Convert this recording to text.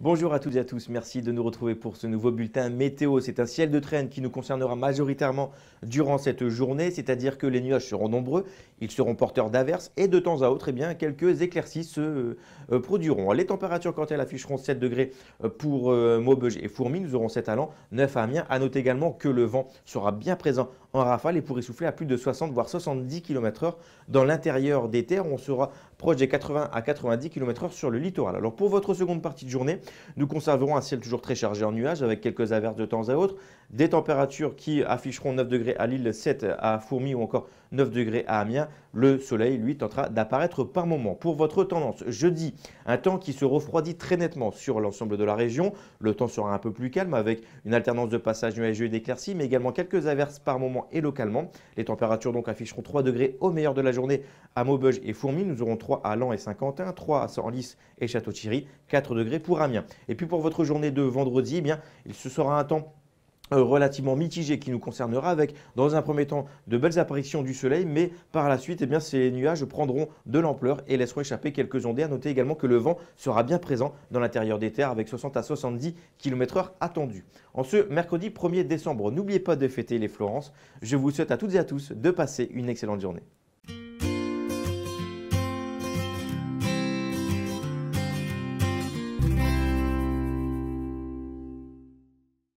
Bonjour à toutes et à tous, merci de nous retrouver pour ce nouveau bulletin météo. C'est un ciel de traîne qui nous concernera majoritairement durant cette journée, c'est-à-dire que les nuages seront nombreux, ils seront porteurs d'averses et de temps à autre, eh bien, quelques éclaircies se euh, euh, produiront. Les températures, quand elles afficheront 7 degrés euh, pour Maubeuge et Fourmi, nous aurons 7 à 9 à Amiens. A noter également que le vent sera bien présent en rafale et pourrait souffler à plus de 60 voire 70 km/h dans l'intérieur des terres. On sera proche des 80 à 90 km/h sur le littoral. Alors pour votre seconde partie de journée, nous conserverons un ciel toujours très chargé en nuages avec quelques averses de temps à autre. Des températures qui afficheront 9 degrés à Lille, 7 à Fourmi ou encore 9 degrés à Amiens. Le soleil, lui, tentera d'apparaître par moment. Pour votre tendance, jeudi, un temps qui se refroidit très nettement sur l'ensemble de la région. Le temps sera un peu plus calme avec une alternance de passages nuageux et d'éclaircies, mais également quelques averses par moment et localement. Les températures donc afficheront 3 degrés au meilleur de la journée à Maubeuge et Fourmi. Nous aurons 3 à Lens et Saint-Quentin, 3 à saint Senlis et Château-Thierry, 4 degrés pour Amiens. Et puis pour votre journée de vendredi, eh bien, il se sera un temps euh, relativement mitigé qui nous concernera avec dans un premier temps de belles apparitions du soleil mais par la suite eh bien, ces nuages prendront de l'ampleur et laisseront échapper quelques ondées. À noter également que le vent sera bien présent dans l'intérieur des terres avec 60 à 70 km h attendus. En ce mercredi 1er décembre, n'oubliez pas de fêter les Florence. Je vous souhaite à toutes et à tous de passer une excellente journée.